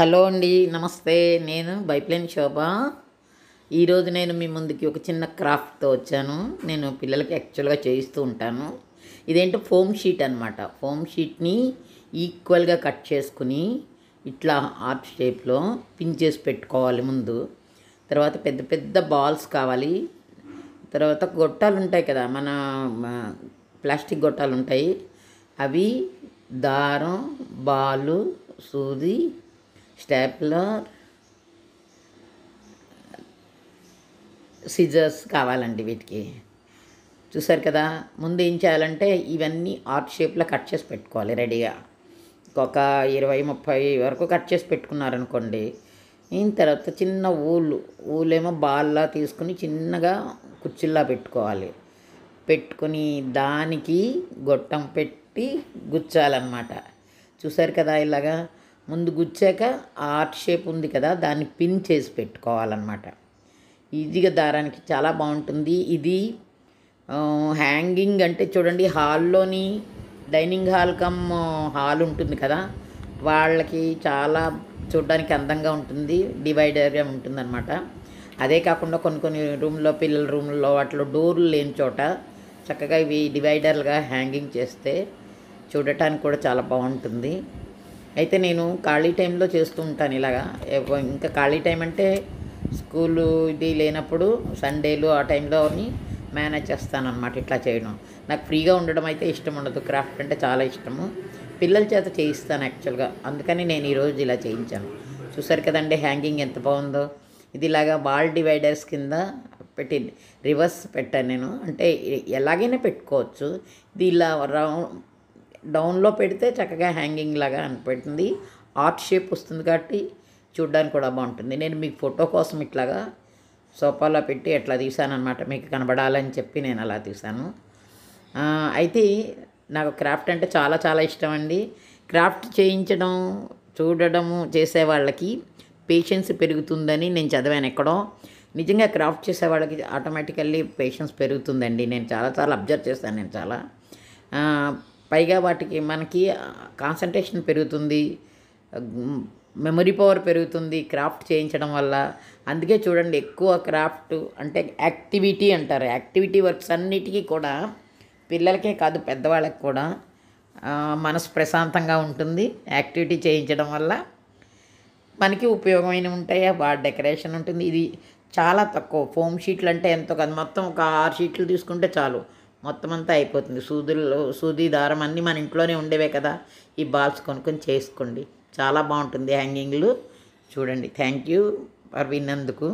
hello అండి నమస్తే నేను బైప్లైన్ శోభ ఈరోజు నేను మీ ముందుకి ఒక చిన్న క్రాఫ్ట్తో వచ్చాను నేను పిల్లలకి యాక్చువల్గా చేయిస్తూ ఉంటాను ఇదేంటో ఫోమ్ షీట్ అనమాట ఫోమ్ షీట్ని ఈక్వల్గా కట్ చేసుకుని ఇట్లా ఆర్ట్ షేప్లో పిన్ చేసి పెట్టుకోవాలి ముందు తర్వాత పెద్ద పెద్ద బాల్స్ కావాలి తర్వాత గొట్టాలు ఉంటాయి కదా మన ప్లాస్టిక్ గొట్టాలు ఉంటాయి అవి దారం బాలు సూది స్టాప్లర్ సిజర్స్ కావాలండి వీటికి చూసారు కదా ముందు ఏం చేయాలంటే ఇవన్నీ ఆర్ట్ షేప్లో కట్ చేసి పెట్టుకోవాలి రెడీగా ఒక ఇరవై ముప్పై వరకు కట్ చేసి పెట్టుకున్నారనుకోండి దీని తర్వాత చిన్న ఊళ్ళు ఊళ్ళేమో బాల్లా తీసుకుని చిన్నగా కుర్చీలా పెట్టుకోవాలి పెట్టుకుని దానికి గొట్టం పెట్టి గుచ్చాలన్నమాట చూసారు కదా ఇలాగా ముందు గుచ్చాక ఆ ఆర్ట్ షేప్ ఉంది కదా దాన్ని పిన్ చేసి పెట్టుకోవాలన్నమాట ఈజీగా దారానికి చాలా బాగుంటుంది ఇది హ్యాంగింగ్ అంటే చూడండి హాల్లోని డైనింగ్ హాల్ కమ్ హాల్ ఉంటుంది కదా వాళ్ళకి చాలా చూడడానికి అందంగా ఉంటుంది డివైడర్గా ఉంటుంది అనమాట అదే కాకుండా కొన్ని కొన్ని రూమ్లో పిల్లల రూమ్లో వాటిలో డోర్లు లేని చోట చక్కగా ఇవి డివైడర్లుగా హ్యాంగింగ్ చేస్తే చూడటానికి కూడా చాలా బాగుంటుంది అయితే నేను ఖాళీ టైంలో చేస్తూ ఉంటాను ఇలాగా ఇంకా ఖాళీ టైం అంటే స్కూలు ఇది లేనప్పుడు సండేలు ఆ టైంలో మేనేజ్ చేస్తాను అనమాట ఇట్లా చేయడం నాకు ఫ్రీగా ఉండడం అయితే ఇష్టం ఉండదు క్రాఫ్ట్ అంటే చాలా ఇష్టము పిల్లల చేత చేయిస్తాను యాక్చువల్గా అందుకని నేను ఈరోజు ఇలా చేయించాను చూసారు కదండి హ్యాంగింగ్ ఎంత బాగుందో ఇది ఇలాగా బాల్ డివైడర్స్ కింద పెట్టింది రివర్స్ పెట్టాను నేను అంటే ఎలాగైనా పెట్టుకోవచ్చు ఇది ఇలా రౌండ్ డౌన్లో పెడితే చక్కగా హ్యాంగింగ్ లాగా అనిపెడుతుంది ఆర్ట్ షేప్ వస్తుంది కాబట్టి చూడ్డానికి కూడా బాగుంటుంది నేను మీకు ఫోటో కోసం ఇట్లాగా సోఫాలో పెట్టి అట్లా తీసానమాట మీకు కనబడాలని చెప్పి నేను అలా తీసాను అయితే నాకు క్రాఫ్ట్ అంటే చాలా చాలా ఇష్టం అండి క్రాఫ్ట్ చేయించడం చూడడము చేసే వాళ్ళకి పేషెన్స్ పెరుగుతుందని నేను చదివాను ఎక్కడో నిజంగా క్రాఫ్ట్ చేసే వాళ్ళకి ఆటోమేటికల్లీ పేషెన్స్ పెరుగుతుందండి నేను చాలా చాలా అబ్జర్వ్ చేస్తాను నేను చాలా పైగా వాటికి మనకి కాన్సన్ట్రేషన్ పెరుగుతుంది మెమరీ పవర్ పెరుగుతుంది క్రాఫ్ట్ చేయించడం వల్ల అందుకే చూడండి ఎక్కువ క్రాఫ్ట్ అంటే యాక్టివిటీ అంటారు యాక్టివిటీ వర్క్స్ అన్నిటికీ కూడా పిల్లలకే కాదు పెద్దవాళ్ళకి కూడా మనసు ప్రశాంతంగా ఉంటుంది యాక్టివిటీ చేయించడం వల్ల మనకి ఉపయోగమైన ఉంటాయి వాడి డెకరేషన్ ఉంటుంది ఇది చాలా తక్కువ ఫోమ్ షీట్లు అంటే ఎంతో కాదు మొత్తం ఒక ఆరు షీట్లు తీసుకుంటే చాలు మొత్తం అంతా అయిపోతుంది సూదులు సూది దారం అన్నీ మన ఇంట్లోనే ఉండేవే కదా ఈ బాల్స్ కొనుక్కొని చేసుకోండి చాలా బాగుంటుంది హ్యాంగింగ్లు చూడండి థ్యాంక్ యూ ఫర్ విన్నందుకు